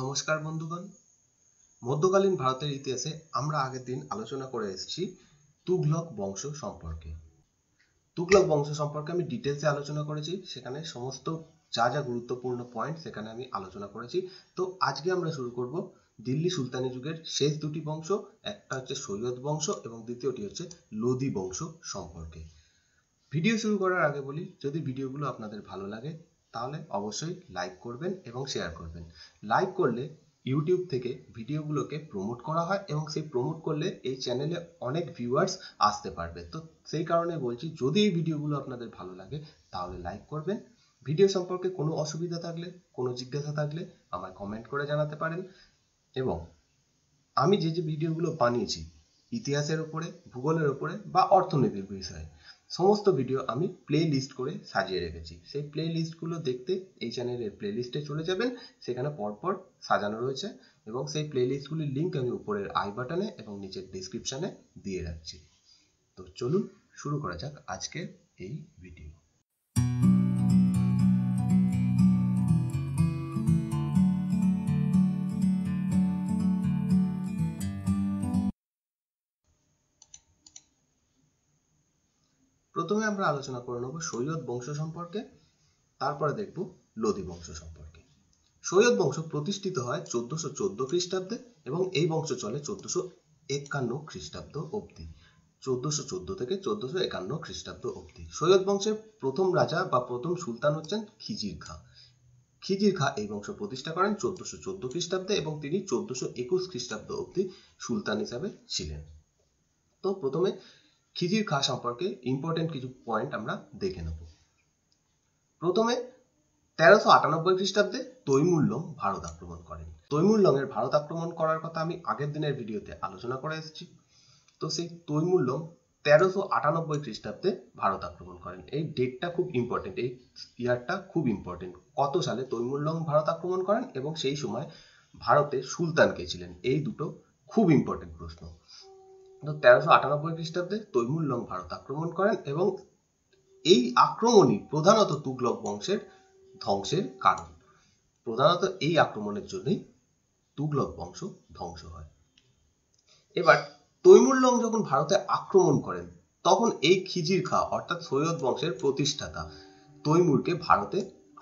নমস্কার বন্ধুগণ মধ্যকালীন ভারতের ইতিহাসে আমরা আগের দিন আলোচনা করে এসেছি তুঘলক বংশ সম্পর্কে তুঘলক বংশ সম্পর্কে আমি ডিটেলসে আলোচনা করেছি সেখানে সমস্ত যা যা গুরুত্বপূর্ণ পয়েন্ট সেখানে আমি আলোচনা করেছি তো আজকে আমরা শুরু করব দিল্লি সুলতানি যুগের শেষ দুটি বংশ একটা হচ্ছে সৈয়দ বংশ এবং দ্বিতীয়টি হচ্ছে লোদি বংশ সম্পর্কে ভিডিও শুরু করার আগে বলি যদি ভিডিওগুলো আপনাদের ভালো লাগে তাহলে অবশ্যই লাইক করবেন এবং শেয়ার করবেন লাইক করলে ইউটিউব থেকে ভিডিওগুলোকে প্রমোট করা হয় এবং সেই প্রমোট করলে এই চ্যানেলে অনেক ভিউয়ার্স আসতে পারবে তো সেই কারণে বলছি যদি এই ভিডিওগুলো আপনাদের ভালো লাগে তাহলে লাইক করবেন ভিডিও সম্পর্কে কোনো অসুবিধা থাকলে কোনো জিজ্ঞাসা থাকলে আমায় কমেন্ট করে জানাতে পারেন এবং আমি যে যে ভিডিওগুলো বানিয়েছি ইতিহাসের উপরে ভূগোলের উপরে বা অর্থনীতির বিষয়ে সমস্ত ভিডিও আমি প্লে লিস্ট করে সাজিয়ে রেখেছি সেই প্লে লিস্টগুলো দেখতে এই চ্যানেলের প্লে লিস্টে চলে যাবেন সেখানে পরপর সাজানো রয়েছে এবং সেই প্লে লিস্টগুলির লিঙ্ক আমি উপরের আই বাটনে এবং নিচের ডিসক্রিপশানে দিয়ে রাখছি তো চলুন শুরু করা যাক আজকের এই ভিডিও আমরা আলোচনা করে নেব সৈয়দ বংশ সম্পর্কে তারপরে দেখব লোদি বংশ সম্পর্কে সৈয়দ বংশ প্রতিষ্ঠিত হয় চোদ্দশো চোদ্দ খ্রিস্টাব্দে এবং এই বংশ চলে চোদ্দশো একান্ন খ্রিস্টাব্দ অবধি চোদ্দশো চোদ্দ থেকে চোদ্দশো একান্ন খ্রিস্টাব্দ অবধি সৈয়দ বংশের প্রথম রাজা বা প্রথম সুলতান হচ্ছেন খিজির খা খিজির খা এই বংশ প্রতিষ্ঠা করেন চোদ্দশো চোদ্দ খ্রিস্টাব্দে এবং তিনি চোদ্দশো একুশ খ্রিস্টাব্দ অবধি সুলতান হিসাবে ছিলেন তো প্রথমে খিজির খা সম্পর্কে ইম্পর্টেন্ট কিছু পয়েন্ট আমরা দেখে নেব প্রথমে তেরোশো আটানব্বই খ্রিস্টাব্দে তৈমুল্লম ভারত আক্রমণ করেন এর ভারত আক্রমণ করার কথা আমি আগের দিনের ভিডিওতে আলোচনা করে এসেছি তো সেই তৈমুল্লম তেরোশো আটানব্বই খ্রিস্টাব্দে ভারত আক্রমণ করেন এই ডেটটা খুব ইম্পর্টেন্ট এই ইয়ারটা খুব ইম্পর্টেন্ট কত সালে তৈমুল্লম ভারত আক্রমণ করেন এবং সেই সময় ভারতে সুলতান কে ছিলেন এই দুটো খুব ইম্পর্টেন্ট প্রশ্ন কিন্তু তেরোশো আটানব্বই খ্রিস্টাব্দে তৈমুর লং ভারত আক্রমণ করেন এবং এই আক্রমণই প্রধানত তুগলক বংশের ধ্বংসের কারণ প্রধানত এই আক্রমণের জন্যই তুগলক বংশ ধ্বংস হয় এবার তৈমুরলং যখন ভারতে আক্রমণ করেন তখন এই খিজির খা অর্থাৎ সৈয়দ বংশের প্রতিষ্ঠাতা তৈমুরকে ভারতে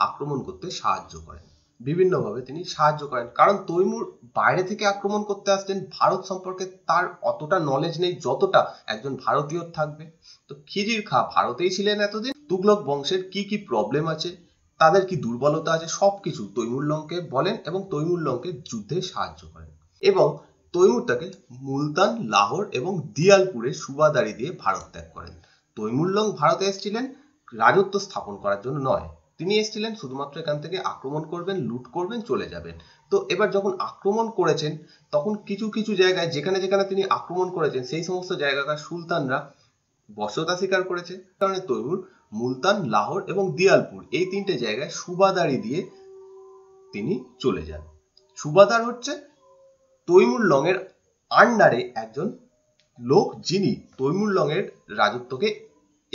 আক্রমণ করতে সাহায্য করেন বিভিন্নভাবে তিনি সাহায্য করেন কারণ তৈমুর বাইরে থেকে আক্রমণ করতে আসছেন ভারত সম্পর্কে তার অতটা নলেজ নেই যতটা একজন ভারতীয় থাকবে তো খিজির খা ভারতেই ছিলেন এতদিন তুগলক বংশের কি কি প্রবলেম আছে তাদের কি দুর্বলতা আছে সবকিছু তৈমুল্লংকে বলেন এবং তৈমুল্লংকে যুদ্ধে সাহায্য করেন এবং তৈমুর তাকে মুলতান লাহোর এবং দিয়ালপুরে সুবাদারি দিয়ে ভারত ত্যাগ করেন তৈমুল্লং ভারতে এসেছিলেন রাজত্ব স্থাপন করার জন্য নয় তিনি এসেছিলেন শুধুমাত্র এখান থেকে আক্রমণ করবেন লুট করবেন চলে যাবেন তো এবার যখন আক্রমণ করেছেন তখন কিছু কিছু জায়গায় যেখানে যেখানে তিনি আক্রমণ করেছেন সেই সমস্ত জায়গাকার সুলতানরা বসতা স্বীকার করেছে কারণে তৈমুর মুলতান লাহোর এবং দিয়ালপুর এই তিনটে জায়গায় সুবাদারি দিয়ে তিনি চলে যান সুবাদার হচ্ছে তৈমুর লংয়ের আন্ডারে একজন লোক যিনি তৈমুর লংয়ের রাজত্বকে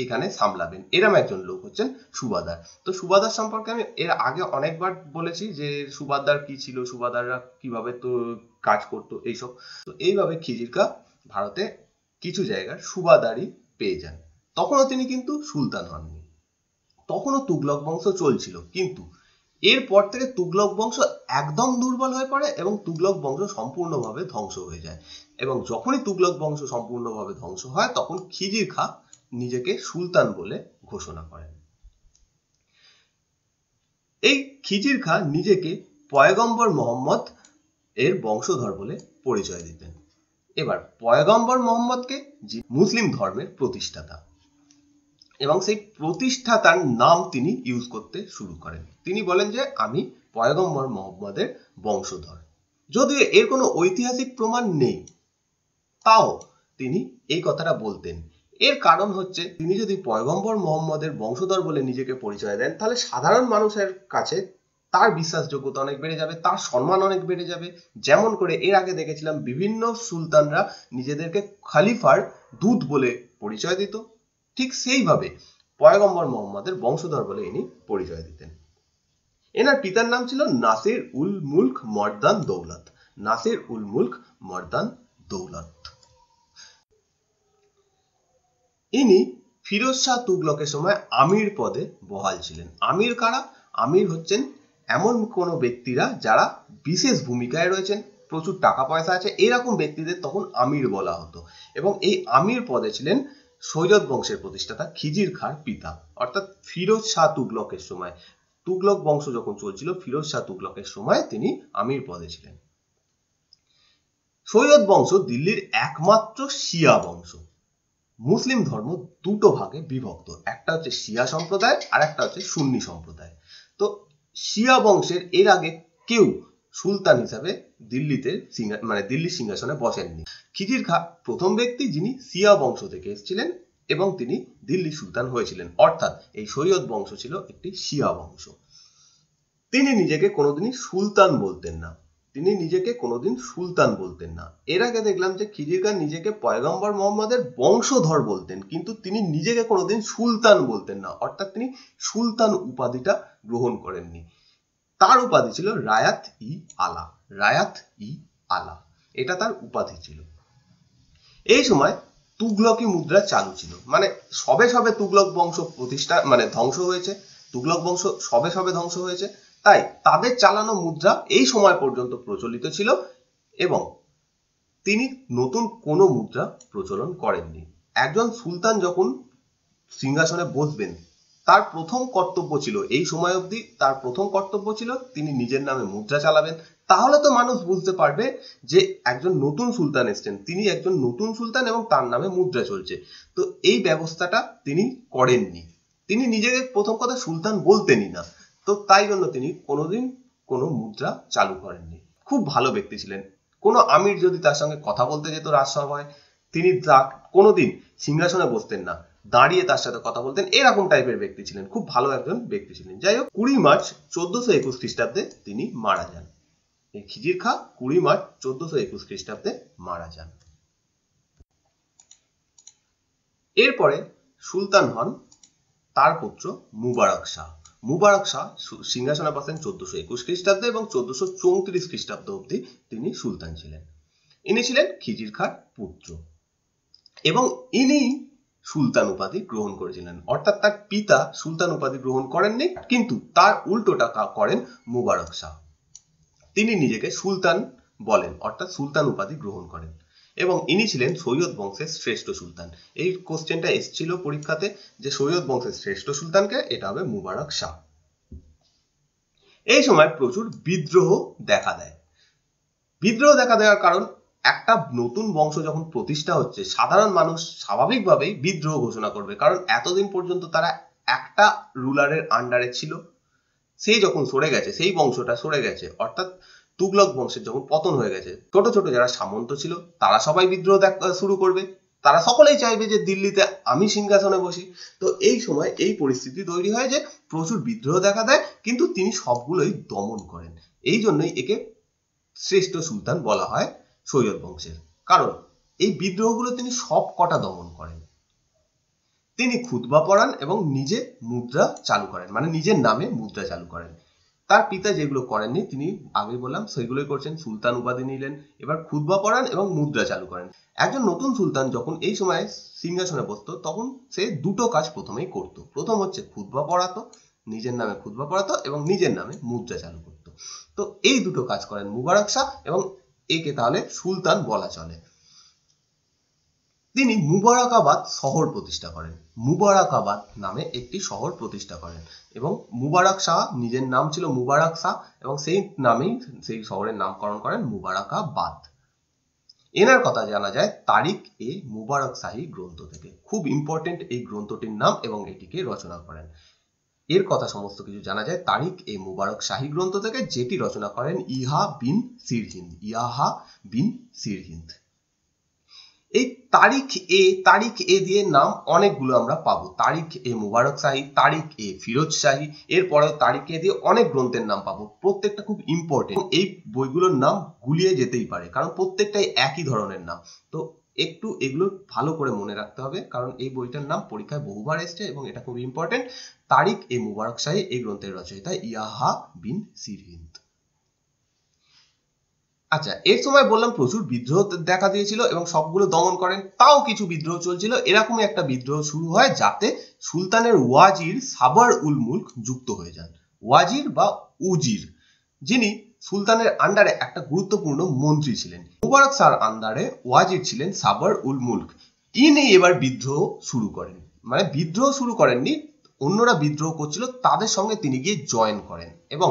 এখানে সামলাবেন এরম একজন লোক হচ্ছেন সুবাদার তো সুবাদার সম্পর্কে আমি এর আগে অনেকবার বলেছি যে সুবাদার কি ছিল সুবাদাররা কিভাবে তো কাজ করতো এইসব তো এইভাবে খিজিরকা ভারতে কিছু জায়গার সুবাদারই পেয়ে যান তখনও তিনি কিন্তু সুলতান হননি তখনও তুগলক বংশ চলছিল কিন্তু এরপর থেকে তুগলক বংশ একদম দুর্বল হয়ে পড়ে এবং তুগলক বংশ সম্পূর্ণভাবে ধ্বংস হয়ে যায় এবং যখনই তুগলক বংশ সম্পূর্ণভাবে ধ্বংস হয় তখন খিজির খা নিজেকে সুলতান বলে ঘোষণা করেন এই খিজির খা নিজেকে পয়গম্বর মোহাম্মদ এর বংশধর বলে পরিচয় দিতেন এবার পয়গম্বর মোহাম্মদকে মুসলিম ধর্মের প্রতিষ্ঠাতা এবং সেই প্রতিষ্ঠাতার নাম তিনি ইউজ করতে শুরু করেন তিনি বলেন যে আমি পয়গম্বর মোহাম্মদের বংশধর যদিও এর কোনো ঐতিহাসিক প্রমাণ নেই তাও তিনি এই কথাটা বলতেন এর কারণ হচ্ছে তিনি যদি পয়গম্বর মোহাম্মদের বংশধর বলে নিজেকে পরিচয় দেন তাহলে সাধারণ মানুষের কাছে তার বিশ্বাসযোগ্যতা অনেক বেড়ে যাবে তার সম্মান অনেক বেড়ে যাবে যেমন করে এর আগে দেখেছিলাম বিভিন্ন সুলতানরা নিজেদেরকে খালিফার দূত বলে পরিচয় দিত ঠিক সেইভাবে পয়গম্বর মোহাম্মদের বংশধর বলে ইনি পরিচয় দিতেন এনার পিতার নাম ছিল নাসির উল মুল্ক মর্দান দৌলত নাসির উল মুল্ক মর্দান দৌলত ইনি ফিরোজ শাহ তুগলকের সময় আমির পদে বহাল ছিলেন আমির কারা আমির হচ্ছেন এমন কোনো ব্যক্তিরা যারা বিশেষ ভূমিকায় রয়েছেন প্রচুর টাকা পয়সা আছে এরকম ব্যক্তিদের তখন আমির বলা হতো এবং এই আমির পদে ছিলেন সৈয়দ বংশের প্রতিষ্ঠাতা খিজির খার পিতা অর্থাৎ ফিরোজ শাহ তুগলকের সময় তুগলক বংশ যখন চলছিল ফিরোজ শাহ তুগলকের সময় তিনি আমির পদে ছিলেন সৈয়দ বংশ দিল্লির একমাত্র শিয়া বংশ মুসলিম ধর্ম দুটো ভাগে বিভক্ত একটা হচ্ছে শিয়া সম্প্রদায় আর একটা হচ্ছে সুন্নি সম্প্রদায় তো শিয়া বংশের এর আগে কেউ সুলতান হিসাবে দিল্লিতে মানে দিল্লির সিংহাসনে বসেননি খিজির খা প্রথম ব্যক্তি যিনি সিয়া বংশ থেকে এসেছিলেন এবং তিনি দিল্লি সুলতান হয়েছিলেন অর্থাৎ এই সৈয়দ বংশ ছিল একটি শিয়া বংশ তিনি নিজেকে কোনোদিনই সুলতান বলতেন না তিনি নিজেকে কোনোদিন সুলতান বলতেন না এর আগে দেখলাম যে খিজির খান নিজেকে পয়গম্বর মোহাম্মদের বংশধর বলতেন কিন্তু তিনি নিজেকে কোনোদিন সুলতান বলতেন না অর্থাৎ তিনি সুলতান উপাধিটা গ্রহণ করেননি তার উপাধি ছিল রায়াত ই আলা রায়াত ই আলা এটা তার উপাধি ছিল এই সময় তুগলকি মুদ্রা চালু ছিল মানে সবে সবে তুগলক বংশ প্রতিষ্ঠা মানে ধ্বংস হয়েছে তুগলক বংশ সবে সবে ধ্বংস হয়েছে তাই তাদের চালানো মুদ্রা এই সময় পর্যন্ত প্রচলিত ছিল এবং তিনি নতুন কোনো মুদ্রা প্রচলন করেননি একজন সুলতান যখন সিংহাসনে বসবেন তার প্রথম কর্তব্য ছিল এই সময় অবধি তার প্রথম কর্তব্য ছিল তিনি নিজের নামে মুদ্রা চালাবেন তাহলে তো মানুষ বুঝতে পারবে যে একজন নতুন সুলতান এসছেন তিনি একজন নতুন সুলতান এবং তার নামে মুদ্রা চলছে তো এই ব্যবস্থাটা তিনি করেননি তিনি নিজেকে প্রথম কথা সুলতান বলতেনই না তো তাই জন্য তিনি কোনোদিন কোনো মুদ্রা চালু করেননি খুব ভালো ব্যক্তি ছিলেন কোনো আমির যদি তার সঙ্গে কথা বলতে যেত রাজসভায় তিনি কোনোদিন সিংহাসনে বসতেন না দাঁড়িয়ে তার সাথে কথা বলতেন এরকম টাইপের ব্যক্তি ছিলেন খুব ভালো একজন ব্যক্তি ছিলেন যাই হোক কুড়ি মার্চ চোদ্দশো একুশ খ্রিস্টাব্দে তিনি মারা যান এই খিজির খা কুড়ি মার্চ চোদ্দশো একুশ খ্রিস্টাব্দে মারা যান এরপরে সুলতান হন তার পুত্র মুবারক শাহ মুবারক শাহ সিংহাসনে বসেন চোদ্দশো একুশ খ্রিস্টাব্দে এবং চোদ্দশো চৌত্রিশ খ্রিস্টাব্দ অব্দি তিনি সুলতান ছিলেন ইনি ছিলেন খিজির খার পুত্র এবং ইনি সুলতান উপাধি গ্রহণ করেছিলেন অর্থাৎ তার পিতা সুলতান উপাধি গ্রহণ করেননি কিন্তু তার উল্টোটা করেন মুবারক শাহ তিনি নিজেকে সুলতান বলেন অর্থাৎ সুলতান উপাধি গ্রহণ করেন এবং ইনি ছিলেন সৈয়দ বংশের শ্রেষ্ঠ সুলতান এই কোশ্চেনটা এসেছিল পরীক্ষাতে যে সৈয়দ বংশের শ্রেষ্ঠ সুলতানকে এটা হবে মুবারক শাহ এই সময় প্রচুর বিদ্রোহ দেখা দেয় বিদ্রোহ দেখা দেওয়ার কারণ একটা নতুন বংশ যখন প্রতিষ্ঠা হচ্ছে সাধারণ মানুষ স্বাভাবিকভাবেই বিদ্রোহ ঘোষণা করবে কারণ এতদিন পর্যন্ত তারা একটা রুলারের আন্ডারে ছিল সেই যখন সরে গেছে সেই বংশটা সরে গেছে অর্থাৎ তুগলক বংশের যখন পতন হয়ে গেছে ছোট ছোট যারা সামন্ত ছিল তারা সবাই বিদ্রোহ শুরু করবে তারা সকলেই চাইবে যে দিল্লিতে আমি সিংহাসনে বসি তো এই সময় এই পরিস্থিতি তৈরি হয় যে প্রচুর বিদ্রোহ দেখা দেয় কিন্তু তিনি সবগুলোই দমন করেন এই জন্যই একে শ্রেষ্ঠ সুলতান বলা হয় সৈয়দ বংশের কারণ এই বিদ্রোহগুলো তিনি সব কটা দমন করেন তিনি খুতবা পড়ান এবং নিজে মুদ্রা চালু করেন মানে নিজের নামে মুদ্রা চালু করেন তার পিতা যেগুলো করেননি তিনি আগে বললাম সেগুলোই করছেন সুলতান উপাধি নিলেন এবার খুদবা পড়ান এবং মুদ্রা চালু করেন একজন নতুন সুলতান যখন এই সময় সিংহাসনে বসত তখন সে দুটো কাজ প্রথমেই করত প্রথম হচ্ছে খুদবা পড়াতো নিজের নামে খুদবা পড়াতো এবং নিজের নামে মুদ্রা চালু করত তো এই দুটো কাজ করেন মুবারক শাহ এবং একে তাহলে সুলতান বলা চলে তিনি মুবারকাবাদ শহর প্রতিষ্ঠা করেন মুবারকাবাদ নামে একটি শহর প্রতিষ্ঠা করেন এবং মুবারক শাহ নিজের নাম ছিল মুবারক শাহ এবং সেই নামেই সেই শহরের নামকরণ করেন মুবারকাবাদ এনার কথা জানা যায় তারিক এ মুবারক শাহী গ্রন্থ থেকে খুব ইম্পর্টেন্ট এই গ্রন্থটির নাম এবং এটিকে রচনা করেন এর কথা সমস্ত কিছু জানা যায় তারিক এ মুবারক শাহী গ্রন্থ থেকে যেটি রচনা করেন ইহা বিন সিরহিন্দ ইয়াহা বিন সিরহিন্দ এই তারিখ এ তারিখ এ দিয়ে নাম অনেকগুলো আমরা পাবো তারিখ এ মুবারক শাহী তারিখ এ ফিরোজ শাহী এরপরে তারিখ এ দিয়ে অনেক গ্রন্থের নাম পাবো প্রত্যেকটা খুব ইম্পর্টেন্ট এই বইগুলোর নাম গুলিয়ে যেতেই পারে কারণ প্রত্যেকটাই একই ধরনের নাম তো একটু এগুলো ভালো করে মনে রাখতে হবে কারণ এই বইটার নাম পরীক্ষায় বহুবার এসছে এবং এটা খুব ইম্পর্টেন্ট তারিখ এ মুবারক শাহী এই গ্রন্থের রচয়িতা ইয়াহা বিন সিরহিন্দ আচ্ছা এর সময় বললাম প্রচুর বিদ্রোহ দেখা দিয়েছিল এবং সবগুলো দমন করেন তাও কিছু বিদ্রোহ চলছিল এরকমই একটা বিদ্রোহ শুরু হয় যাতে সুলতানের ওয়াজির সাবার উল মুল্ক যুক্ত হয়ে যান ওয়াজির বা উজির যিনি সুলতানের আন্ডারে একটা গুরুত্বপূর্ণ মন্ত্রী ছিলেন মুবারক সার আন্ডারে ওয়াজির ছিলেন সাবার উল মুল্ক ইনি এবার বিদ্রোহ শুরু করেন মানে বিদ্রোহ শুরু করেননি অন্যরা বিদ্রোহ করছিল তাদের সঙ্গে তিনি গিয়ে জয়েন করেন এবং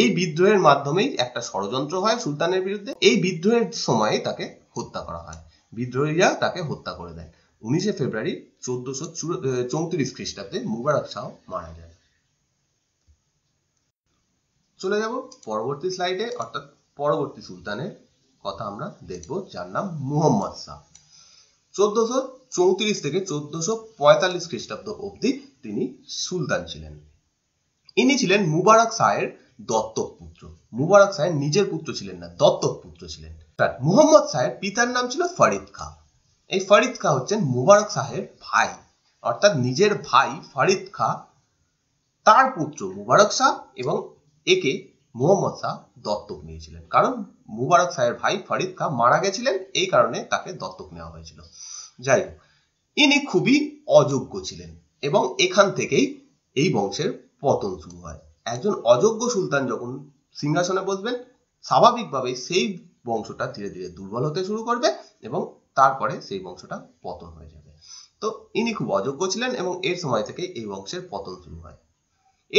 এই বিদ্রোহের মাধ্যমেই একটা ষড়যন্ত্র হয় সুলতানের বিরুদ্ধে এই বিদ্রোহের সময়ে তাকে হত্যা করা হয় বিদ্রোহীরা তাকে হত্যা করে দেয় উনিশে ফেব্রুয়ারি চোদ্দশো চৌত্রিশ খ্রিস্টাব্দে মুবারক শাহ মারা যান চলে যাব পরবর্তী স্লাইডে অর্থাৎ পরবর্তী সুলতানের কথা আমরা দেখব যার নাম মুহম্মদ শাহ চোদ্দশো চৌত্রিশ থেকে চোদ্দশো পঁয়তাল্লিশ খ্রিস্টাব্দ অবধি তিনি সুলতান ছিলেন ইনি ছিলেন মুবারক শাহের দত্তক পুত্র মুবারক সাহেব নিজের পুত্র ছিলেন না দত্তক পুত্র ছিলেন তার মুহম্মদ সাহেব পিতার নাম ছিল ফরিদ খা এই ফরিদ খা হচ্ছেন মুবারক সাহেব ভাই অর্থাৎ নিজের ভাই ফরিদ খা তার পুত্র মুবারক শাহ এবং একে মোহাম্মদ শাহ দত্তক নিয়েছিলেন কারণ মুবারক শাহের ভাই ফরিদ খা মারা গেছিলেন এই কারণে তাকে দত্তক নেওয়া হয়েছিল যাই হোক ইনি খুবই অযোগ্য ছিলেন এবং এখান থেকেই এই বংশের পতন শুরু হয় একজন অযোগ্য সুলতান যখন সিংহাসনে বসবেন স্বাভাবিকভাবেই সেই বংশটা ধীরে ধীরে দুর্বল হতে শুরু করবে এবং তারপরে সেই বংশটা পতন হয়ে যাবে তো ইনি খুব অযোগ্য ছিলেন এবং এর সময় থেকে এই বংশের পতন শুরু হয়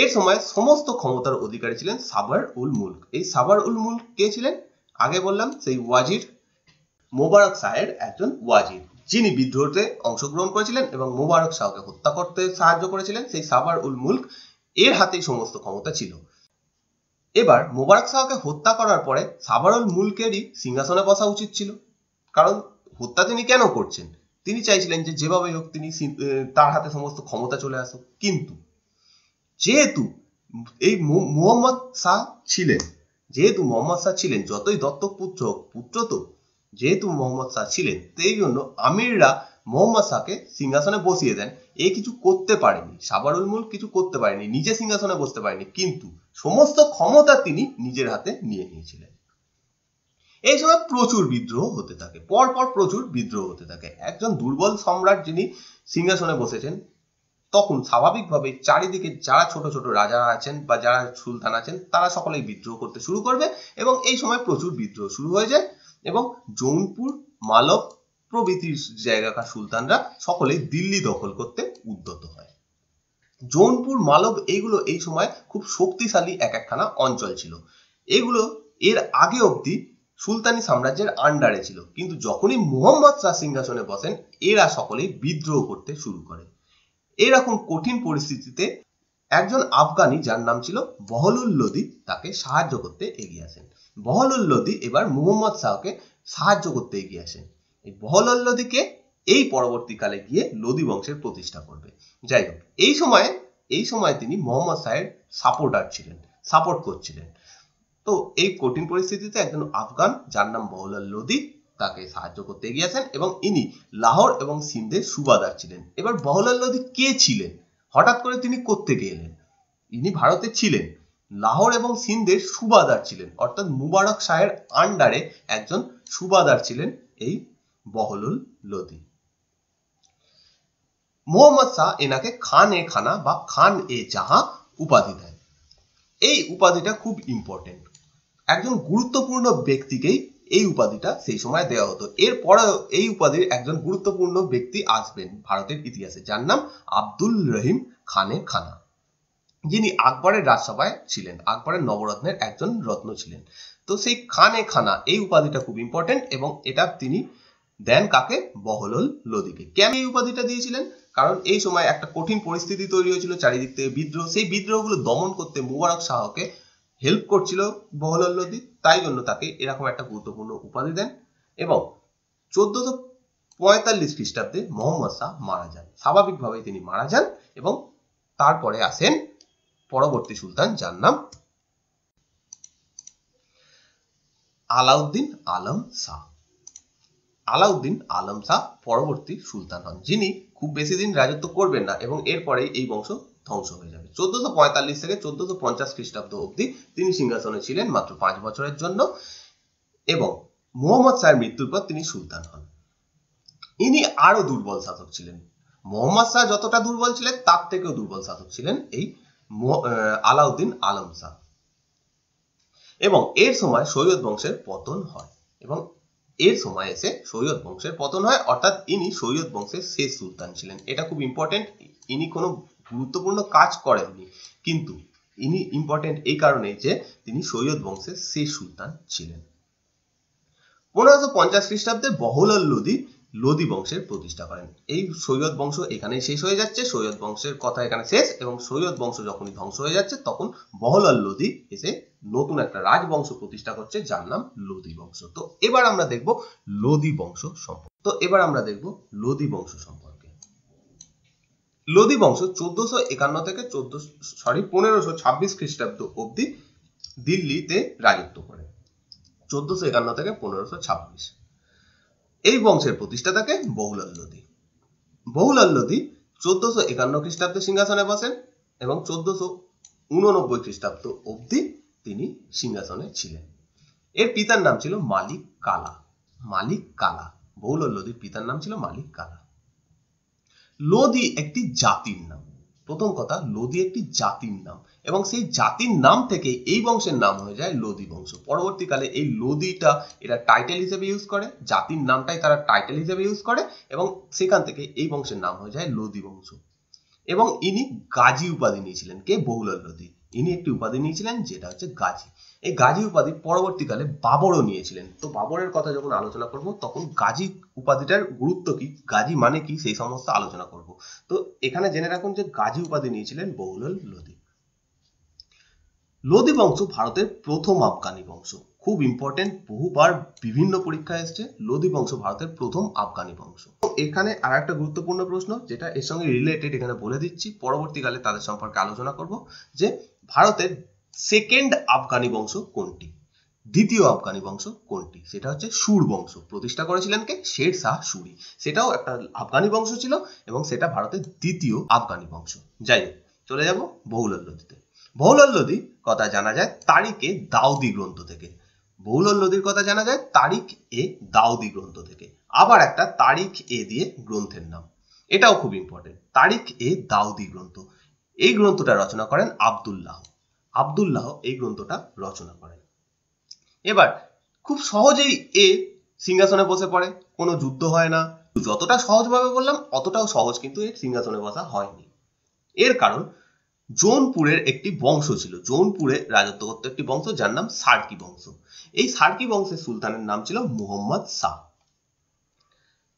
এর সময় সমস্ত ক্ষমতার অধিকারী ছিলেন সাবার উল মুল্ক এই সাবার উল মুল্ক কে ছিলেন আগে বললাম সেই ওয়াজির মোবারক শাহের একজন ওয়াজির যিনি বিদ্রোহতে অংশগ্রহণ করেছিলেন এবং মোবারক শাহকে হত্যা করতে সাহায্য করেছিলেন সেই সাবার উল মুল্ক এর হাতেই সমস্ত ক্ষমতা ছিল এবার মোবারক শাহকে হত্যা করার পরে সাভারল মুলকেরই সিংহাসনে বসা উচিত ছিল কারণ হত্যা তিনি কেন করছেন তিনি চাইছিলেন যে যেভাবে হোক তিনি তার হাতে সমস্ত ক্ষমতা চলে আসুক কিন্তু যেহেতু এই মোহাম্মদ শাহ ছিলেন যেহেতু মোহাম্মদ শাহ ছিলেন যতই দত্তক পুত্র হোক পুত্র তো যেহেতু মোহাম্মদ শাহ ছিলেন সেই জন্য আমিররা মোহাম্মদ শাহকে সিংহাসনে বসিয়ে দেন এ কিছু করতে পারেনি সাবারুল মুল কিছু করতে পারেনি নিজে সিংহাসনে বসতে পারেনি কিন্তু সমস্ত ক্ষমতা তিনি নিজের হাতে নিয়ে নিয়েছিলেন এই সময় প্রচুর বিদ্রোহ হতে থাকে পরপর প্রচুর বিদ্রোহ হতে থাকে একজন দুর্বল সম্রাট যিনি সিংহাসনে বসেছেন তখন স্বাভাবিকভাবে চারিদিকে যারা ছোট ছোট রাজা আছেন বা যারা সুলতান আছেন তারা সকলেই বিদ্রোহ করতে শুরু করবে এবং এই সময় প্রচুর বিদ্রোহ শুরু হয়ে যায় এবং জৌনপুর মালব প্রভৃতির জায়গাকার সুলতানরা সকলে দিল্লি দখল করতে উদ্যত হয় জৌনপুর মালব এইগুলো এই সময় খুব শক্তিশালী এক একখানা অঞ্চল ছিল এগুলো এর আগে অবধি সুলতানি সাম্রাজ্যের আন্ডারে ছিল কিন্তু যখনই মোহাম্মদ শাহ সিংহাসনে বসেন এরা সকলেই বিদ্রোহ করতে শুরু করে এরকম কঠিন পরিস্থিতিতে একজন আফগানি যার নাম ছিল বহলুল লোদি তাকে সাহায্য করতে এগিয়ে আসেন বহলুল লোদি এবার মুহম্মদ শাহকে সাহায্য করতে এগিয়ে আসেন এই বহলল নদীকে এই পরবর্তীকালে গিয়ে লোদি বংশের প্রতিষ্ঠা করবে যাই হোক এই সময় এই সময় তিনি মোহাম্মদ শাহের সাপোর্টার ছিলেন সাপোর্ট করছিলেন তো এই কঠিন পরিস্থিতিতে একজন আফগান যার নাম বহলাল লোদী তাকে সাহায্য করতে গিয়েছেন এবং ইনি লাহোর এবং সিন্ধের সুবাদার ছিলেন এবার বহলাল লোদী কে ছিলেন হঠাৎ করে তিনি করতে গেলেন ইনি ভারতে ছিলেন লাহোর এবং সিন্ধের সুবাদার ছিলেন অর্থাৎ মুবারক শাহের আন্ডারে একজন সুবাদার ছিলেন এই বহলুল লোদি মোহাম্মদ শাহ এনাকে খান এ খানা বা খান এ জাহা উপাধি দেয় এই উপাধিটা খুব ইম্পর্টেন্ট একজন গুরুত্বপূর্ণ ব্যক্তিকেই এই উপাধিটা সেই সময় দেওয়া হতো এরপরে এই উপাধির একজন গুরুত্বপূর্ণ ব্যক্তি আসবেন ভারতের ইতিহাসে যার নাম আব্দুল রহিম খানে খানা যিনি আকবরের রাজসভায় ছিলেন আকবরের নবরত্নের একজন রত্ন ছিলেন তো সেই খানে খানা এই উপাধিটা খুব ইম্পর্টেন্ট এবং এটা তিনি দেন কাকে বহলল লোদিকে কেন এই উপাধিটা দিয়েছিলেন কারণ এই সময় একটা কঠিন পরিস্থিতি তৈরি হয়েছিল চারিদিক থেকে বিদ্রোহ সেই বিদ্রোহগুলো দমন করতে মুবারক শাহকে হেল্প করছিল বহলল লোদি তাই জন্য তাকে এরকম একটা গুরুত্বপূর্ণ উপাধি দেন এবং চোদ্দশো পঁয়তাল্লিশ খ্রিস্টাব্দে মোহাম্মদ শাহ মারা যান স্বাভাবিকভাবেই তিনি মারা যান এবং তারপরে আসেন পরবর্তী সুলতান যার নাম আলাউদ্দিন আলম শাহ আলাউদ্দিন আলম শাহ পরবর্তী সুলতান হন যিনি খুব বেশি দিন রাজত্ব করবেন না এবং এরপরে এই বংশ ধ্বংস হয়ে যাবে চোদ্দশো পঁয়তাল্লিশ থেকে চোদ্দশো পঞ্চাশ খ্রিস্টাব্দ অবধি তিনি সিংহাসনে ছিলেন মাত্র পাঁচ বছরের জন্য এবং মোহাম্মদ শাহের মৃত্যুর পর তিনি সুলতান হন ইনি আরো দুর্বল শাসক ছিলেন মোহাম্মদ শাহ যতটা দুর্বল ছিলেন তার থেকেও দুর্বল শাসক ছিলেন এই আলাউদ্দিন আলম শাহ এবং এর সময় সৈয়দ বংশের পতন হয় এবং এর সময় এসে সৈয়দ বংশের পতন হয় অর্থাৎ ইনি সৈয়দ বংশের শেষ সুলতান ছিলেন এটা খুব ইম্পর্টেন্ট ইনি কোনো গুরুত্বপূর্ণ কাজ করেননি কিন্তু ইনি ইম্পর্টেন্ট এই কারণে যে তিনি সৈয়দ বংশের শেষ সুলতান ছিলেন পনেরোশো পঞ্চাশ খ্রিস্টাব্দে বহলাল লোদী লোদি বংশের প্রতিষ্ঠা করেন এই সৈয়দ বংশ এখানেই শেষ হয়ে যাচ্ছে সৈয়দ বংশের কথা এখানে শেষ এবং সৈয়দ বংশ যখনই ধ্বংস হয়ে যাচ্ছে তখন বহলাল লোদি এসে নতুন একটা রাজবংশ প্রতিষ্ঠা করছে যার নাম লোদি বংশ তো এবার আমরা দেখব লোদি বংশ সম্পর্কে তো এবার আমরা দেখব লোদি বংশ সম্পর্কে লোদি বংশ চোদ্দশো একান্ন থেকে চোদ্দ সরি পনেরোশো ছাব্বিশ খ্রিস্টাব্দ অবধি দিল্লিতে রাজত্ব করে চোদ্দশো একান্ন থেকে পনেরোশো ছাব্বিশ এই বংশের প্রতিষ্ঠাতাকে বহুলাল্লদী বহুলাল্লদী চোদ্দশো একান্ন খ্রিস্টাব্দে সিংহাসনে বসেন এবং চোদ্দশো উননব্বই খ্রিস্টাব্দ অবধি তিনি সিংহাসনে ছিলেন এর পিতার নাম ছিল মালিক কালা মালিক কালা বহুলাল্লদীর পিতার নাম ছিল মালিক কালা লোদি একটি জাতির নাম প্রথম কথা লোদি একটি জাতির নাম এবং সেই জাতির নাম থেকে এই বংশের নাম হয়ে যায় লোদি বংশ পরবর্তীকালে এই লোদিটা এরা টাইটেল হিসেবে ইউজ করে জাতির নামটাই তারা টাইটেল হিসেবে ইউজ করে এবং সেখান থেকে এই বংশের নাম হয়ে যায় লোদি বংশ এবং ইনি গাজী উপাধি নিয়েছিলেন কে বহুল লোধি ইনি একটি উপাধি নিয়েছিলেন যেটা হচ্ছে গাজী এই গাজী উপাধি পরবর্তীকালে বাবরও নিয়েছিলেন তো বাবরের কথা যখন আলোচনা করব তখন গাজী উপাধিটার গুরুত্ব কি গাজী মানে কি সেই সমস্ত আলোচনা করব তো এখানে জেনে রাখুন যে গাজী উপাধি নিয়েছিলেন বহুলল লোধী লোদি বংশ ভারতের প্রথম আফগানি বংশ খুব ইম্পর্টেন্ট বহুবার বিভিন্ন পরীক্ষায় এসছে লোদি বংশ ভারতের প্রথম আফগানি বংশ এখানে আর একটা গুরুত্বপূর্ণ প্রশ্ন যেটা এর সঙ্গে রিলেটেড এখানে বলে দিচ্ছি পরবর্তীকালে তাদের সম্পর্কে আলোচনা করব যে ভারতের সেকেন্ড আফগানি বংশ কোনটি দ্বিতীয় আফগানি বংশ কোনটি সেটা হচ্ছে সুর বংশ প্রতিষ্ঠা করেছিলেন কে শের শাহ সুরি সেটাও একটা আফগানি বংশ ছিল এবং সেটা ভারতের দ্বিতীয় আফগানি বংশ যাই হোক চলে যাব বহুলল্লদিতে বহুলল্লদি কথা জানা যায় তারিখে দাউদি গ্রন্থ থেকে বৌলল নদীর কথা জানা যায় তারিখ এ দাউদি গ্রন্থ থেকে আবার একটা তারিখ এ দিয়ে গ্রন্থের নাম এটাও খুব ইম্পর্টেন্ট তারিখ এ দাউদি গ্রন্থ এই গ্রন্থটা রচনা করেন আবদুল্লাহ আবদুল্লাহ এই গ্রন্থটা রচনা করেন এবার খুব সহজেই এ সিংহাসনে বসে পড়ে কোনো যুদ্ধ হয় না যতটা সহজভাবে বললাম অতটাও সহজ কিন্তু এর সিংহাসনে বসা হয়নি এর কারণ জৌনপুরের একটি বংশ ছিল জৌনপুরে রাজত্ব করত একটি বংশ যার নাম সার্কি বংশ এই সার্কি বংশের সুলতানের নাম ছিল মোহাম্মদ শাহ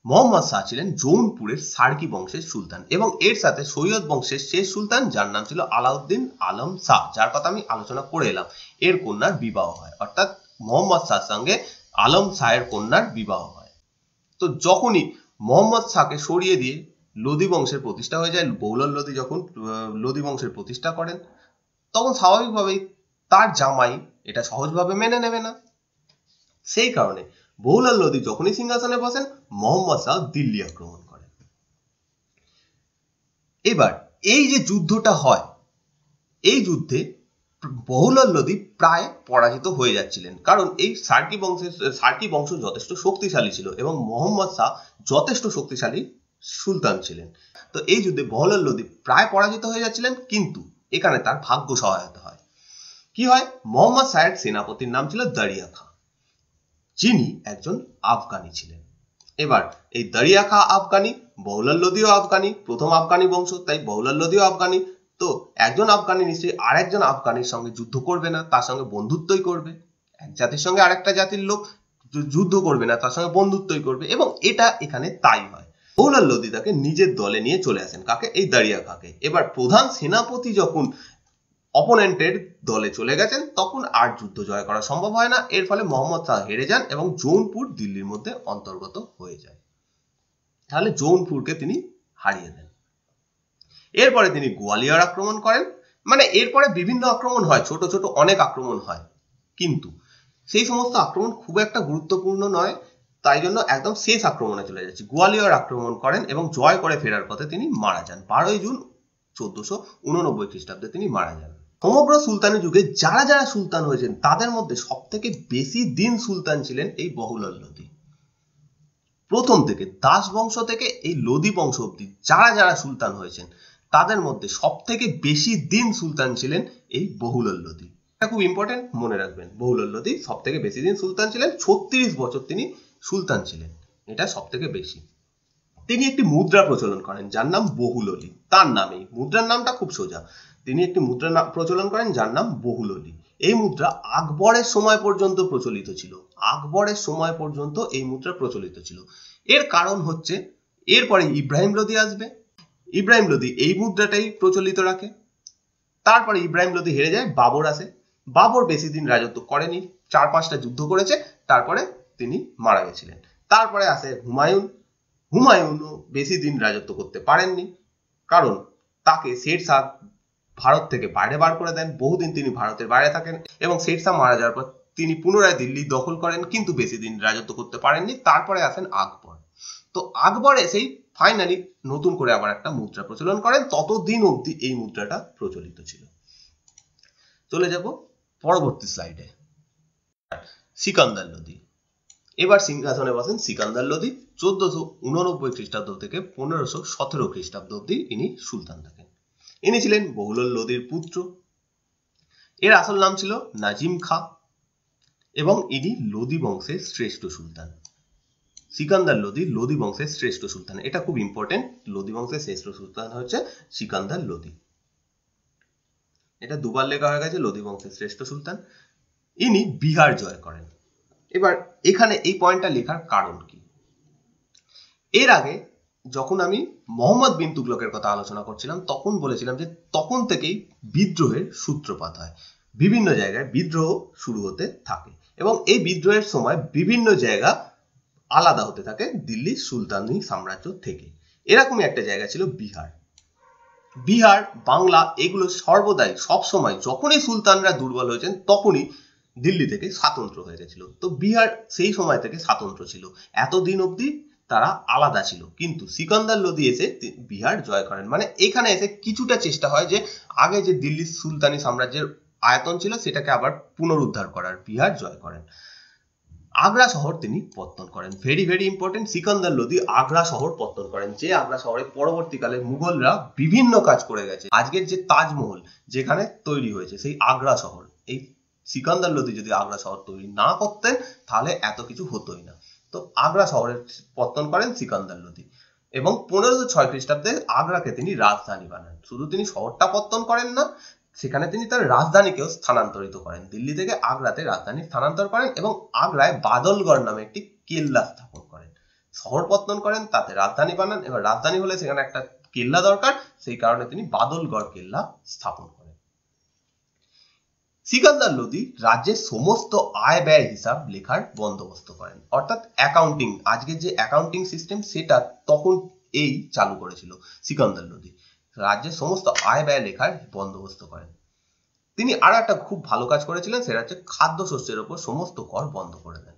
মোহাম্মদ শাহ ছিলেন জৌনপুরের সার্কি বংশের সুলতান এবং এর সাথে সৈয়দ বংশের শেষ সুলতান যার নাম ছিল আলাউদ্দিন আলম শাহ যার কথা আমি আলোচনা করে এলাম এর কন্যার বিবাহ হয় অর্থাৎ মোহাম্মদ শাহর সঙ্গে আলম শাহের কন্যার বিবাহ হয় তো যখনই মোহাম্মদ শাহকে সরিয়ে দিয়ে লোদি বংশের প্রতিষ্ঠা হয়ে যায় বৌলন লোদি যখন লোদি বংশের প্রতিষ্ঠা করেন তখন স্বাভাবিকভাবেই তার জামাই এটা সহজভাবে মেনে নেবে না সেই কারণে বৌলাল লোদি যখনই সিংহাসনে বসেন মোহাম্মদ শাহ দিল্লি আক্রমণ করেন এবার এই যে যুদ্ধটা হয় এই যুদ্ধে বহুলাল লোদি প্রায় পরাজিত হয়ে যাচ্ছিলেন কারণ এই সার্কি বংশের সার্কি বংশ যথেষ্ট শক্তিশালী ছিল এবং মোহাম্মদ শাহ যথেষ্ট শক্তিশালী সুলতান ছিলেন তো এই যুদ্ধে বহলাল লোদী প্রায় পরাজিত হয়ে যাচ্ছিলেন কিন্তু এখানে তার ভাগ্য সহায়তা হয় কি হয় মোহাম্মদ সায়েদ সেনাপতির নাম ছিল দারিয়া খা যিনি একজন আফগানি ছিলেন এবার এই দারিয়া খা আফগানি বহলাল লোদীও আফগানি প্রথম আফগানি বংশ তাই বহলাল লোদীও আফগানি তো একজন আফগানি নিশ্চয়ই আরেকজন আফগানির সঙ্গে যুদ্ধ করবে না তার সঙ্গে বন্ধুত্বই করবে এক জাতির সঙ্গে আরেকটা জাতির লোক যুদ্ধ করবে না তার সঙ্গে বন্ধুত্বই করবে এবং এটা এখানে তাই হয় মৌলার লোদি তাকে নিজের দলে নিয়ে চলে আসেন কাকে এই দাঁড়িয়া কাকে এবার প্রধান সেনাপতি যখন অপোনেন্টের দলে চলে গেছেন তখন আর যুদ্ধ জয় করা সম্ভব হয় না এর ফলে মোহাম্মদ শাহ হেরে যান এবং জৌনপুর দিল্লির মধ্যে অন্তর্গত হয়ে যায় তাহলে জৌনপুরকে তিনি হারিয়ে দেন এরপরে তিনি গোয়ালিয়র আক্রমণ করেন মানে এরপরে বিভিন্ন আক্রমণ হয় ছোট ছোট অনেক আক্রমণ হয় কিন্তু সেই সমস্ত আক্রমণ খুব একটা গুরুত্বপূর্ণ নয় তাই জন্য একদম শেষ আক্রমণে চলে যাচ্ছে গোয়ালিয়র আক্রমণ করেন এবং জয় করে ফেরার পথে তিনি মারা যান বারোই জুন চোদ্দশো উননব্বই খ্রিস্টাব্দে তিনি মারা যান সমগ্র সুলতানি যুগে যারা যারা সুলতান হয়েছেন তাদের মধ্যে সব থেকে বেশি দিন সুলতান ছিলেন এই বহুল লোদি প্রথম থেকে দাস বংশ থেকে এই লোদি বংশ অব্দি যারা যারা সুলতান হয়েছেন তাদের মধ্যে সব থেকে বেশি দিন সুলতান ছিলেন এই বহুল লোদি এটা খুব ইম্পর্টেন্ট মনে রাখবেন বহুল লোদি সব থেকে বেশি দিন সুলতান ছিলেন ছত্রিশ বছর তিনি সুলতান ছিলেন এটা সব থেকে বেশি তিনি একটি মুদ্রা প্রচলন করেন যার নাম বহুললি তার নামেই মুদ্রার নামটা খুব সোজা তিনি একটি মুদ্রা প্রচলন করেন যার নাম বহুললি এই মুদ্রা আকবরের সময় পর্যন্ত প্রচলিত ছিল আকবরের সময় পর্যন্ত এই মুদ্রা প্রচলিত ছিল এর কারণ হচ্ছে এরপরে ইব্রাহিম লোদি আসবে ইব্রাহিম লোদি এই মুদ্রাটাই প্রচলিত রাখে তারপরে ইব্রাহিম লোদি হেরে যায় বাবর আসে বাবর বেশি দিন রাজত্ব করেনি চার পাঁচটা যুদ্ধ করেছে তারপরে তিনি মারা গেছিলেন তারপরে আছে হুমায়ুন হুমায়ুনও বেশি দিন রাজত্ব করতে পারেননি কারণ তাকে শের শাহ ভারত থেকে বাইরে বার করে দেন বহুদিন তিনি ভারতের বাইরে থাকেন এবং শের শাহ মারা যাওয়ার পর তিনি পুনরায় দিল্লি দখল করেন কিন্তু বেশি দিন রাজত্ব করতে পারেননি তারপরে আসেন আকবর তো আকবর এসেই ফাইনালি নতুন করে আবার একটা মুদ্রা প্রচলন করেন ততদিন অবধি এই মুদ্রাটা প্রচলিত ছিল চলে যাব পরবর্তী স্লাইডে সিকান্দার নদী এবার সিংহাসনে বসেন সিকান্দার লোদি চোদ্দশো উননব্বই খ্রিস্টাব্দ থেকে পনেরোশো সতেরো খ্রিস্টাব্দ অব্দি ইনি সুলতান থাকেন ইনি ছিলেন বহুলল লোদির পুত্র এর আসল নাম ছিল নাজিম খা এবং ইনি লোদি বংশের শ্রেষ্ঠ সুলতান সিকান্দার লোদি লোদি বংশের শ্রেষ্ঠ সুলতান এটা খুব ইম্পর্টেন্ট লোদি বংশের শ্রেষ্ঠ সুলতান হচ্ছে সিকান্দার লোদি এটা দুবার লেখা হয়ে গেছে লোদি বংশের শ্রেষ্ঠ সুলতান ইনি বিহার জয় করেন এবার এখানে এই পয়েন্টটা লেখার কারণ কি এর আগে যখন আমি মোহাম্মদ বিন তুগলকের কথা আলোচনা করছিলাম তখন বলেছিলাম যে তখন থেকেই বিদ্রোহের সূত্রপাত হয় বিভিন্ন জায়গায় বিদ্রোহ শুরু হতে থাকে এবং এই বিদ্রোহের সময় বিভিন্ন জায়গা আলাদা হতে থাকে দিল্লি সুলতানি সাম্রাজ্য থেকে এরকমই একটা জায়গা ছিল বিহার বিহার বাংলা এগুলো সর্বদাই সবসময় যখনই সুলতানরা দুর্বল হয়েছেন তখনই দিল্লি থেকে স্বাতন্ত্র হয়ে গেছিল তো বিহার সেই সময় থেকে স্বাতন্ত্র ছিল এতদিন অবধি তারা আলাদা ছিল কিন্তু সিকান্দার লোদি এসে বিহার জয় করেন মানে এখানে এসে কিছুটা চেষ্টা হয় যে আগে যে দিল্লি সুলতানি সাম্রাজ্যের আয়তন ছিল সেটাকে আবার পুনরুদ্ধার করার বিহার জয় করেন আগ্রা শহর তিনি পত্তন করেন very very important Sikandar Lodi Agra শহর পত্তন করেন যে আগ্রা শহরে পরবর্তীকালে মুঘলরা বিভিন্ন কাজ করে গেছে আজকের যে তাজমহল যেখানে তৈরি হয়েছে সেই আগ্রা শহর এই সিকান্দার লোদি যদি আগ্রা শহর তৈরি না করতেন তাহলে এত কিছু হতোই না তো আগ্রা শহরের পত্তন করেন সিকান্দার লোদি এবং পনেরোশো ছয় খ্রিস্টাব্দে আগ্রাকে তিনি রাজধানী বানান শুধু তিনি শহরটা পত্তন করেন না সেখানে তিনি তার রাজধানীকেও স্থানান্তরিত করেন দিল্লি থেকে আগ্রাতে রাজধানী স্থানান্তর করেন এবং আগ্রায় বাদলগড় নামে একটি কেল্লা স্থাপন করেন শহর পত্তন করেন তাতে রাজধানী বানান এবার রাজধানী হলে সেখানে একটা কেল্লা দরকার সেই কারণে তিনি বাদলগড় কেল্লা স্থাপন করেন সিকান্দার লোদি রাজ্যের সমস্ত আয় ব্যয় হিসাব লেখার বন্দোবস্ত করেন অর্থাৎ অ্যাকাউন্টিং আজকে যে অ্যাকাউন্টিং সিস্টেম সেটা তখন এই চালু করেছিল সিকান্দার লোদি রাজ্যের সমস্ত আয় ব্যয় লেখার বন্দোবস্ত করেন তিনি আর একটা খুব ভালো কাজ করেছিলেন সেটা হচ্ছে খাদ্যশস্যের ওপর সমস্ত কর বন্ধ করে দেন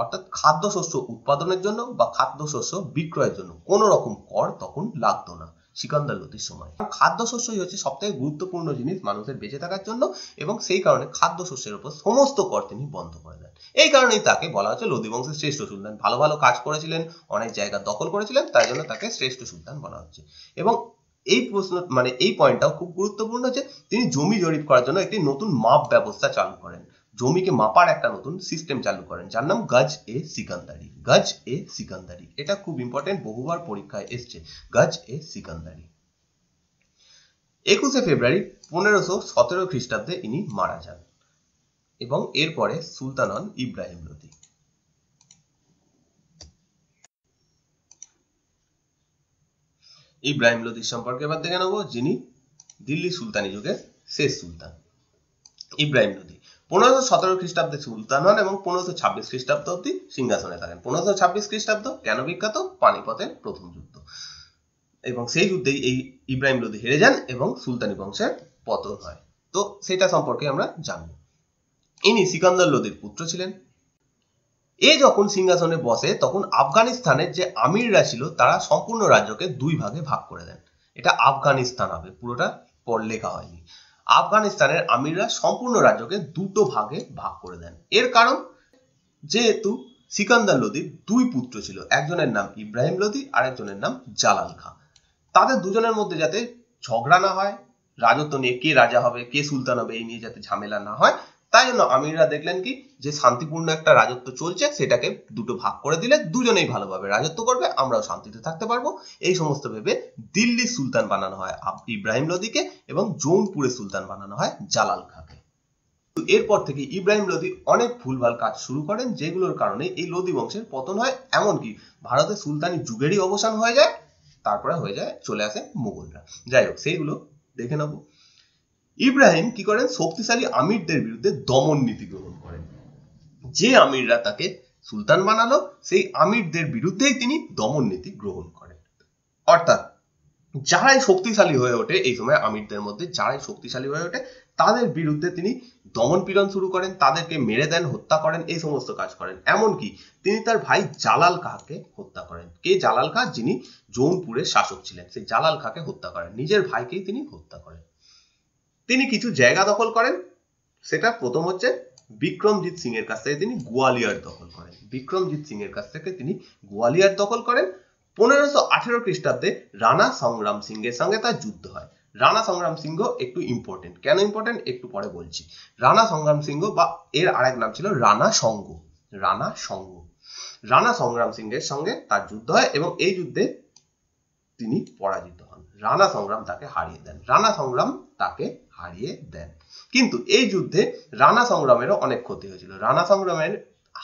অর্থাৎ খাদ্যশস্য উৎপাদনের জন্য বা খাদ্যশস্য বিক্রয়ের জন্য কোনো রকম কর তখন লাগতো না লতির সময় খাদ্যশস্যই হচ্ছে সবথেকে গুরুত্বপূর্ণ জিনিস মানুষের বেঁচে থাকার জন্য এবং সেই কারণে খাদ্যশস্যের উপর সমস্ত কর তিনি বন্ধ করে দেন এই কারণেই তাকে বলা হচ্ছে লোদি বংশের শ্রেষ্ঠ সুলতান ভালো ভালো কাজ করেছিলেন অনেক জায়গা দখল করেছিলেন তাই জন্য তাকে শ্রেষ্ঠ সুলতান বলা হচ্ছে এবং এই প্রশ্ন মানে এই পয়েন্টটাও খুব গুরুত্বপূর্ণ যে তিনি জমি জরিপ করার জন্য একটি নতুন মাপ ব্যবস্থা চালু করেন জমিকে মাপার একটা নতুন সিস্টেম চালু করেন যার নাম গজ এ সিকান্দারি গজ এ সিকান্দারি এটা খুব ইম্পর্টেন্ট বহুবার পরীক্ষায় এসছে গজ এ সিকান্দারি একুশে ফেব্রুয়ারি পনেরোশো সতেরো খ্রিস্টাব্দে ইনি মারা যান এবং এরপরে সুলতান হন ইব্রাহিম লোদি ইব্রাহিম লোদির সম্পর্কে এবার দেখে নেব যিনি দিল্লি সুলতানি যুগের শেষ সুলতান ইব্রাহিম লোদি পনেরোশো সতেরো খ্রিস্টাব্দে সুলতান হন এবং পনেরোশো ছাব্বিশ খ্রিস্টাব্দ অব্দি সিংহাসনে থাকেন পনেরোশো ছাব্বিশ খ্রিস্টাব্দ কেন বিখ্যাত পানিপথের প্রথম যুদ্ধ এবং সেই যুদ্ধেই এই ইব্রাহিম লোদি হেরে যান এবং সুলতানি বংশের পতন হয় তো সেটা সম্পর্কে আমরা জানব ইনি সিকান্দার লোদির পুত্র ছিলেন এ যখন সিংহাসনে বসে তখন আফগানিস্তানের যে আমিররা ছিল তারা সম্পূর্ণ রাজ্যকে দুই ভাগে ভাগ করে দেন এটা আফগানিস্তান হবে পুরোটা পর লেখা হয়নি আফগানিস্তানের আমিররা সম্পূর্ণ রাজ্যকে দুটো ভাগে ভাগ করে দেন এর কারণ যেহেতু সিকান্দার লোদির দুই পুত্র ছিল একজনের নাম ইব্রাহিম লোদি আর একজনের নাম জালাল খান তাদের দুজনের মধ্যে যাতে ঝগড়া না হয় রাজত্ব নিয়ে কে রাজা হবে কে সুলতান হবে এই নিয়ে যাতে ঝামেলা না হয় তাই জন্য আমিররা দেখলেন কি যে শান্তিপূর্ণ একটা রাজত্ব চলছে সেটাকে দুটো ভাগ করে দিলে দুজনেই ভালোভাবে রাজত্ব করবে আমরাও শান্তিতে থাকতে পারবো এই সমস্ত ভেবে দিল্লির সুলতান বানানো হয় ইব্রাহিম লোদিকে এবং জৌনপুরে সুলতান বানানো হয় জালাল খাঁকে এরপর থেকে ইব্রাহিম লোদি অনেক ভুলভাল কাজ শুরু করেন যেগুলোর কারণে এই লোদি বংশের পতন হয় এমনকি ভারতে সুলতানি যুগেরই অবসান হয়ে যায় তারপরে হয়ে যায় চলে আসে মুঘলরা যাই হোক সেইগুলো দেখে নেবো ইব্রাহিম কি করেন শক্তিশালী আমিরদের বিরুদ্ধে দমন নীতি গ্রহণ করেন যে আমিররা তাকে সুলতান বানালো সেই আমিরদের বিরুদ্ধেই তিনি দমন নীতি গ্রহণ করেন অর্থাৎ যারাই শক্তিশালী হয়ে ওঠে এই সময় আমিরদের মধ্যে যারাই শক্তিশালী হয়ে ওঠে তাদের বিরুদ্ধে তিনি দমন পীড়ন শুরু করেন তাদেরকে মেরে দেন হত্যা করেন এই সমস্ত কাজ করেন এমনকি তিনি তার ভাই জালাল খাঁকে হত্যা করেন কে জালাল খাঁ যিনি জৌনপুরের শাসক ছিলেন সেই জালাল খাঁকে হত্যা করেন নিজের ভাইকেই তিনি হত্যা করেন তিনি কিছু জায়গা দখল করেন সেটা প্রথম হচ্ছে বিক্রমজিৎ সিং এর কাছ থেকে তিনি গোয়ালিয়ার দখল করেন বিক্রমজিৎ সিং এর কাছ থেকে তিনি গোয়ালিয়র দখল করেন পনেরোশো আঠেরো খ্রিস্টাব্দে রানা সংগ্রাম সিংহের সঙ্গে তার যুদ্ধ হয় রানা সংগ্রাম সিংহ একটু ইম্পর্টেন্ট কেন ইম্পর্টেন্ট একটু পরে বলছি রানা সংগ্রাম সিংহ বা এর আরেক নাম ছিল রানা সংঘ রানা সংঘ রানা সংগ্রাম সিংহের সঙ্গে তার যুদ্ধ হয় এবং এই যুদ্ধে তিনি পরাজিত হন রানা সংগ্রাম তাকে হারিয়ে দেন রানা সংগ্রাম তাকে হারিয়ে দেন কিন্তু এই যুদ্ধে রানা সংগ্রামেরও অনেক ক্ষতি হয়েছিল রানা সংগ্রামের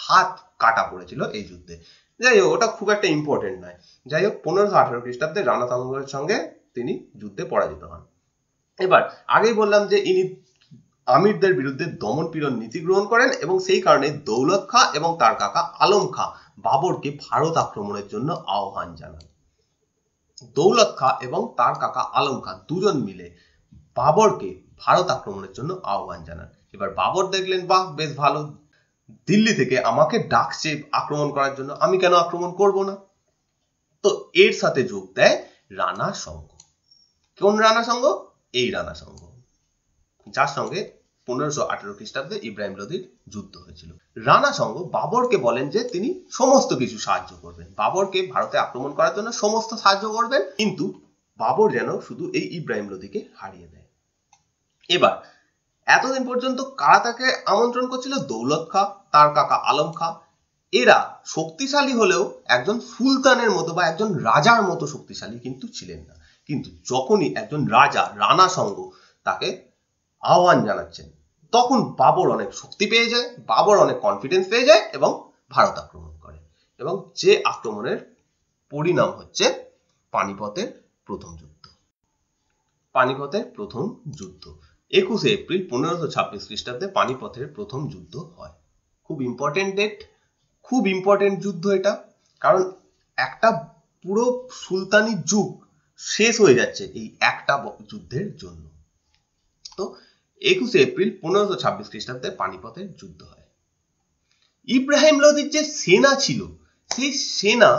হাত কাটা পড়েছিল এই যুদ্ধে যাই হোক ওটা খুব একটা ইম্পর্টেন্ট নয় যাই হোক পনেরোশো আঠারো খ্রিস্টাব্দে রানা সংগ্রামের সঙ্গে তিনি যুদ্ধে পরাজিত হন এবার আগেই বললাম যে ইনি আমিরদের বিরুদ্ধে দমন পীড়ন নীতি গ্রহণ করেন এবং সেই কারণে দৌলত খা এবং তার কাকা আলম খা বাবরকে ভারত আক্রমণের জন্য আহ্বান জানান দৌলত খা এবং তার কাকা আলম খা দুজন মিলে বাবরকে ভারত আক্রমণের জন্য আহ্বান জানান এবার বাবর দেখলেন বাহ বেশ ভালো দিল্লি থেকে আমাকে ডাকছে আক্রমণ করার জন্য আমি কেন আক্রমণ করব না তো এর সাথে যোগ দেয় রানা সংঘ কোন রানা সংঘ এই রানা সংঘ যার সঙ্গে পনেরোশো আঠেরো খ্রিস্টাব্দে ইব্রাহিম লোদির যুদ্ধ হয়েছিল রানা সংঘ বাবরকে বলেন যে তিনি সমস্ত কিছু সাহায্য করবেন বাবরকে ভারতে আক্রমণ করার জন্য সমস্ত সাহায্য করবেন কিন্তু বাবর যেন শুধু এই ইব্রাহিম লোদিকে হারিয়ে দেয় এবার এতদিন পর্যন্ত কারা তাকে আমন্ত্রণ করছিল দৌলত খা তার কাকা আলম খা এরা শক্তিশালী হলেও একজন সুলতানের মতো বা একজন রাজার মতো শক্তিশালী কিন্তু ছিলেন না কিন্তু যখনই একজন রাজা রানা সঙ্গ তাকে আহ্বান জানাচ্ছেন তখন বাবর অনেক শক্তি পেয়ে যায় বাবর অনেক কনফিডেন্স পেয়ে যায় এবং ভারত আক্রমণ করে এবং যে আক্রমণের পরিণাম হচ্ছে পানিপথের প্রথম যুদ্ধ পানিপথের প্রথম যুদ্ধ একুশে এপ্রিল পনেরোশো ছাব্বিশ খ্রিস্টাব্দে পানিপথের প্রথম যুদ্ধ হয় খুব ইম্পর্টেন্ট ডেট খুব ইম্পর্টেন্ট যুদ্ধ এটা কারণ একটা পুরো সুলতানি যুগ শেষ হয়ে যাচ্ছে এই একটা যুদ্ধের জন্য তো একুশে এপ্রিল পনেরোশো ছাব্বিশ খ্রিস্টাব্দে পানিপথের যুদ্ধ হয় ইব্রাহিম লোদির যে সেনা ছিল সেই সেনা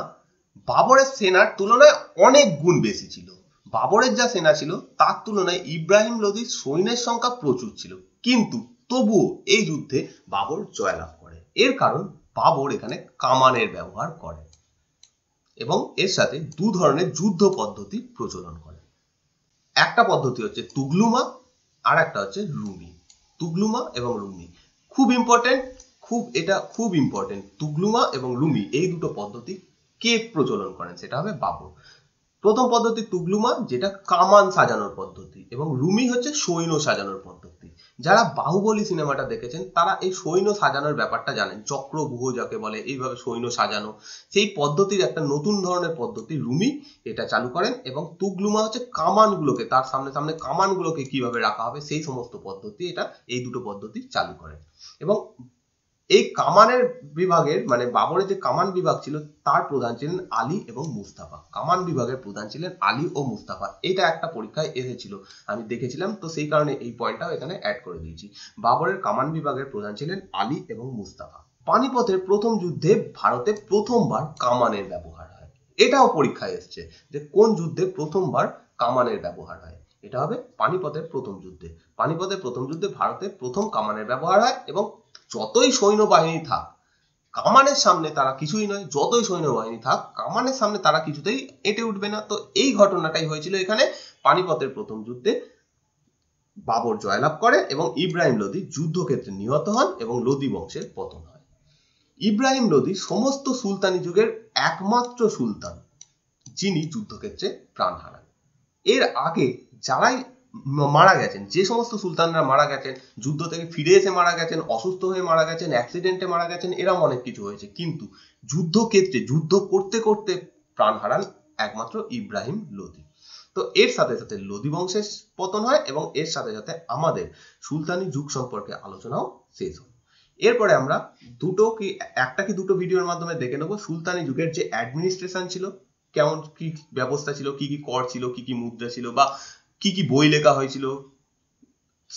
বাবরের সেনার তুলনায় অনেক গুণ বেশি ছিল বাবরের যা সেনা ছিল তার তুলনায় ইব্রাহিম লোদীর সৈন্যের সংখ্যা প্রচুর ছিল কিন্তু তবুও এই যুদ্ধে বাবর জয়লাভ করে এর কারণ বাবর এখানে কামানের ব্যবহার করে এবং এর সাথে দু ধরনের যুদ্ধ পদ্ধতি প্রচলন করে একটা পদ্ধতি হচ্ছে তুগলুমা আর একটা হচ্ছে রুমি তুগলুমা এবং রুমি খুব ইম্পর্টেন্ট খুব এটা খুব ইম্পর্টেন্ট তুগলুমা এবং রুমি এই দুটো পদ্ধতি কে প্রচলন করেন সেটা হবে বাবর প্রথম পদ্ধতি তুগলুমা যেটা কামান সাজানোর পদ্ধতি এবং রুমি হচ্ছে সৈন্য সাজানোর পদ্ধতি যারা বাহুবলী সিনেমাটা দেখেছেন তারা এই সৈন্য সাজানোর ব্যাপারটা জানেন চক্র গুহ যাকে বলে এইভাবে সৈন্য সাজানো সেই পদ্ধতির একটা নতুন ধরনের পদ্ধতি রুমি এটা চালু করেন এবং তুগলুমা হচ্ছে কামানগুলোকে তার সামনে সামনে কামানগুলোকে কিভাবে রাখা হবে সেই সমস্ত পদ্ধতি এটা এই দুটো পদ্ধতি চালু করেন এবং এই কামানের বিভাগের মানে বাবরের যে কামান বিভাগ ছিল তার প্রধান ছিলেন আলী এবং মুস্তাফা কামান বিভাগের প্রধান ছিলেন আলী ও মুস্তাফা এটা একটা পরীক্ষায় এসেছিল আমি দেখেছিলাম তো সেই কারণে এই পয়েন্টটাও এখানে অ্যাড করে দিয়েছি বাবরের কামান বিভাগের প্রধান ছিলেন আলী এবং মুস্তাফা পানিপথের প্রথম যুদ্ধে ভারতে প্রথমবার কামানের ব্যবহার হয় এটাও পরীক্ষায় এসছে যে কোন যুদ্ধে প্রথমবার কামানের ব্যবহার হয় এটা হবে পানিপথের প্রথম যুদ্ধে পানিপথের প্রথম যুদ্ধে ভারতে প্রথম কামানের ব্যবহার হয় এবং যতই সৈন্যবাহিনী থাক কামানের সামনে তারা কিছুই নয় যতই সৈন্যবাহিনী থাক কামানের সামনে তারা কিছুতেই এটে উঠবে না তো এই ঘটনাটাই হয়েছিল এখানে পানিপথের প্রথম যুদ্ধে বাবর জয়লাভ করে এবং ইব্রাহিম লোদি যুদ্ধক্ষেত্রে নিহত হন এবং লোদি বংশের পতন হয় ইব্রাহিম লোদি সমস্ত সুলতানি যুগের একমাত্র সুলতান যিনি যুদ্ধক্ষেত্রে প্রাণ হারান এর আগে যারাই মারা গেছেন যে সমস্ত সুলতানরা মারা গেছেন যুদ্ধ থেকে ফিরে এসে মারা গেছেন অসুস্থ হয়ে মারা গেছেন অ্যাক্সিডেন্টে মারা গেছেন এরম অনেক কিছু হয়েছে কিন্তু যুদ্ধ ক্ষেত্রে যুদ্ধ করতে করতে প্রাণ হারান একমাত্র ইব্রাহিম লোদি তো এর সাথে সাথে লোদি বংশের পতন হয় এবং এর সাথে সাথে আমাদের সুলতানি যুগ সম্পর্কে আলোচনাও শেষ হয় এরপরে আমরা দুটো কি একটা কি দুটো ভিডিওর মাধ্যমে দেখে নেবো সুলতানি যুগের যে অ্যাডমিনিস্ট্রেশন ছিল কেমন কি ব্যবস্থা ছিল কি কি কর ছিল কি কি মুদ্রা ছিল বা কি কি বই লেখা হয়েছিল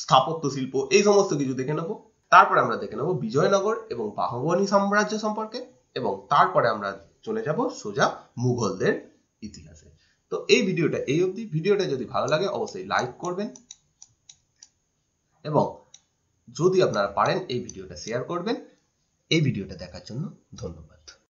স্থাপত্য শিল্প এই সমস্ত কিছু দেখে নেব তারপরে আমরা দেখে নেব বিজয়নগর এবং বাহবনী সাম্রাজ্য সম্পর্কে এবং তারপরে আমরা চলে যাব সোজা মুঘলদের ইতিহাসে তো এই ভিডিওটা এই অবধি ভিডিওটা যদি ভালো লাগে অবশ্যই লাইক করবেন এবং যদি আপনারা পারেন এই ভিডিওটা শেয়ার করবেন এই ভিডিওটা দেখার জন্য ধন্যবাদ